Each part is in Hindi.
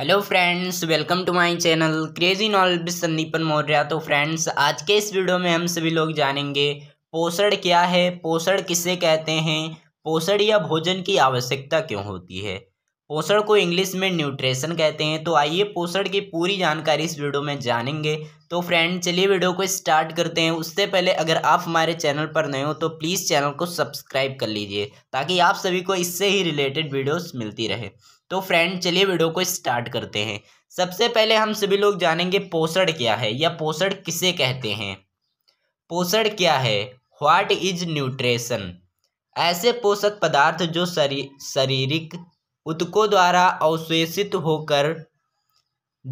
hello friends welcome to my channel crazy knowledge Sandipan Maurya तो फ्रेंड्स आज के इस वीडियो में हम सभी लोग जानेंगे पोषण क्या है पोषण किसे कहते हैं पोषण या भोजन की आवश्यकता क्यों होती है पोषण को इंग्लिश में न्यूट्रेशन कहते हैं तो आइए पोषण की पूरी जानकारी इस वीडियो में जानेंगे तो फ्रेंड चलिए वीडियो को स्टार्ट करते हैं उससे पहले अगर आप हमारे चैनल पर नए हो तो प्लीज़ चैनल को सब्सक्राइब कर लीजिए ताकि आप सभी को इससे ही रिलेटेड वीडियोस मिलती रहे तो फ्रेंड चलिए वीडियो को स्टार्ट करते हैं सबसे पहले हम सभी लोग जानेंगे पोषण क्या है या पोषण किसे कहते हैं पोषण क्या है व्हाट इज न्यूट्रेशन ऐसे पोषक पदार्थ जो शरी शारीरिक उत्कों द्वारा अवशेषित होकर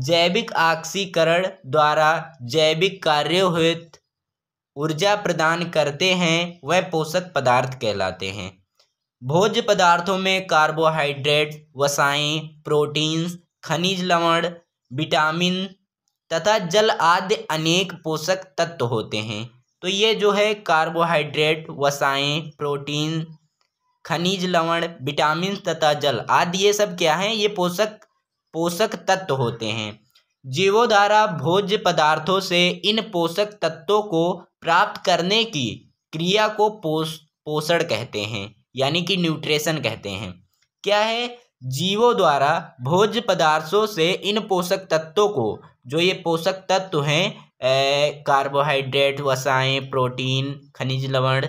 जैविक ऑक्सीकरण द्वारा जैविक कार्य हुए ऊर्जा प्रदान करते हैं वह पोषक पदार्थ कहलाते हैं भोज्य पदार्थों में कार्बोहाइड्रेट वसाएँ प्रोटीन्स खनिज लवण विटामिन तथा जल आदि अनेक पोषक तत्व होते हैं तो ये जो है कार्बोहाइड्रेट वसाएँ प्रोटीन खनिज लवण विटामिन तथा जल आदि ये सब क्या हैं ये पोषक पोषक तत्व होते हैं द्वारा भोज्य पदार्थों से इन पोषक तत्वों को प्राप्त करने की क्रिया को पोष पोषण कहते हैं यानी कि न्यूट्रेशन कहते हैं क्या है जीवों द्वारा भोज्य पदार्थों से इन पोषक तत्वों को जो ये पोषक तत्व हैं कार्बोहाइड्रेट वसाएं प्रोटीन खनिज लवण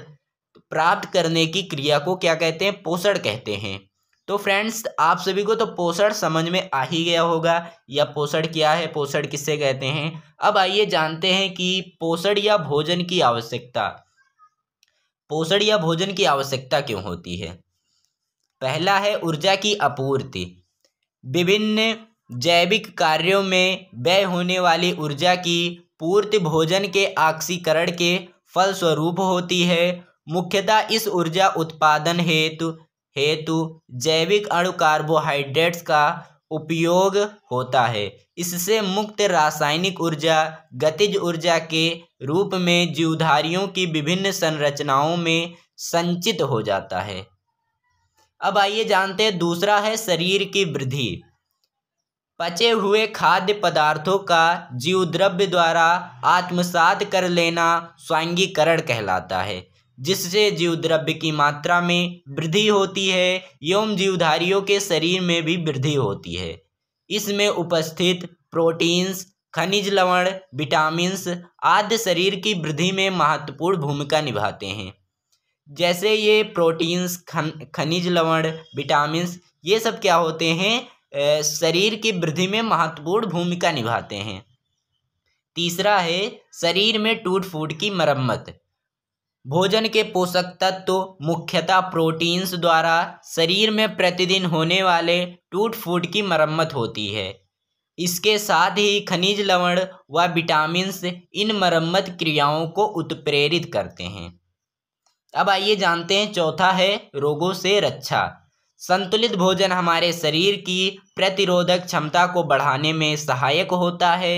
प्राप्त करने की क्रिया को क्या कहते हैं पोषण कहते हैं तो फ्रेंड्स आप सभी को तो पोषण समझ में आ ही गया होगा या पोषण क्या है पोषण किससे कहते हैं अब आइए जानते हैं कि पोषण या भोजन की आवश्यकता पोषण या भोजन की आवश्यकता क्यों होती है पहला है ऊर्जा की आपूर्ति विभिन्न जैविक कार्यों में व्यय होने वाली ऊर्जा की पूर्ति भोजन के आक्सीकरण के फलस्वरूप होती है मुख्यतः इस ऊर्जा उत्पादन हेतु हेतु जैविक अणु कार्बोहाइड्रेट्स का उपयोग होता है इससे मुक्त रासायनिक ऊर्जा गतिज ऊर्जा के रूप में जीवधारियों की विभिन्न संरचनाओं में संचित हो जाता है अब आइए जानते हैं दूसरा है शरीर की वृद्धि पचे हुए खाद्य पदार्थों का जीव द्रव्य द्वारा आत्मसात कर लेना स्वांगीकरण कहलाता है जिससे जीव द्रव्य की मात्रा में वृद्धि होती है एवं जीवधारियों के शरीर में भी वृद्धि होती है इसमें उपस्थित प्रोटीन्स खनिज लवण विटामिन्स आदि शरीर की वृद्धि में महत्वपूर्ण भूमिका निभाते हैं जैसे ये प्रोटीन्स खन खनिज लवण विटामिन्स ये सब क्या होते हैं शरीर की वृद्धि में महत्वपूर्ण भूमिका निभाते हैं तीसरा है शरीर में टूट फूट की मरम्मत भोजन के पोषक तत्व मुख्यतः प्रोटीन्स द्वारा शरीर में प्रतिदिन होने वाले टूट फूट की मरम्मत होती है इसके साथ ही खनिज लवण व विटामिन्स इन मरम्मत क्रियाओं को उत्प्रेरित करते हैं अब आइए जानते हैं चौथा है रोगों से रक्षा संतुलित भोजन हमारे शरीर की प्रतिरोधक क्षमता को बढ़ाने में सहायक होता है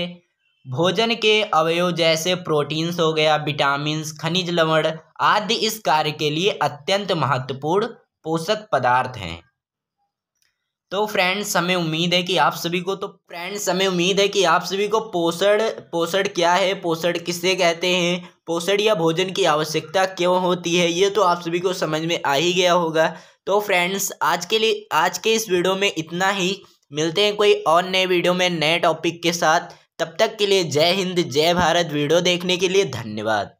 भोजन के अवयव जैसे प्रोटीन्स हो गया विटामिन खनिज लवण आदि इस कार्य के लिए अत्यंत महत्वपूर्ण पोषक पदार्थ हैं तो फ्रेंड्स हमें उम्मीद है कि आप सभी को तो फ्रेंड्स हमें उम्मीद है कि आप सभी को पोषण पोषण क्या है पोषण किसे कहते हैं पोषण या भोजन की आवश्यकता क्यों होती है ये तो आप सभी को समझ में आ ही गया होगा तो फ्रेंड्स आज के लिए आज के इस वीडियो में इतना ही मिलते हैं कोई और नए वीडियो में नए टॉपिक के साथ तब तक के लिए जय हिंद जय भारत वीडियो देखने के लिए धन्यवाद